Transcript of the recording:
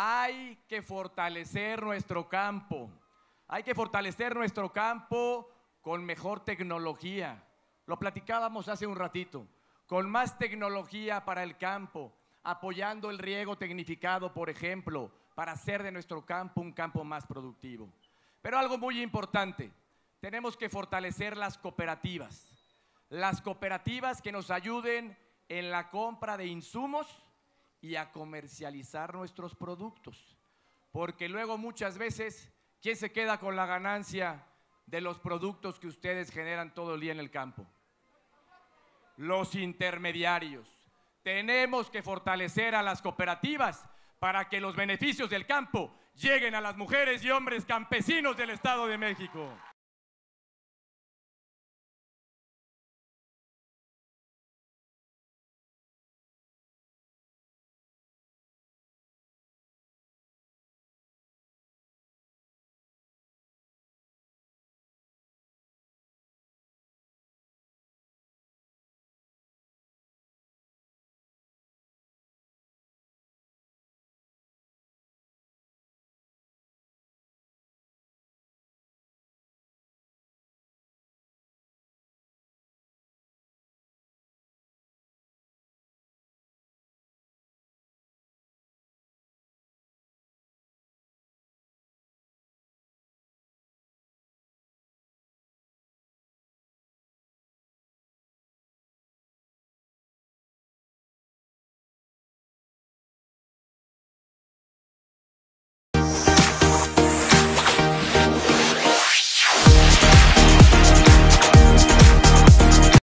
hay que fortalecer nuestro campo. Hay que fortalecer nuestro campo con mejor tecnología. Lo platicábamos hace un ratito. Con más tecnología para el campo, apoyando el riego tecnificado, por ejemplo, para hacer de nuestro campo un campo más productivo. Pero algo muy importante, tenemos que fortalecer las cooperativas. Las cooperativas que nos ayuden en la compra de insumos y a comercializar nuestros productos. Porque luego muchas veces, ¿quién se queda con la ganancia de los productos que ustedes generan todo el día en el campo? Los intermediarios. Tenemos que fortalecer a las cooperativas para que los beneficios del campo lleguen a las mujeres y hombres campesinos del Estado de México.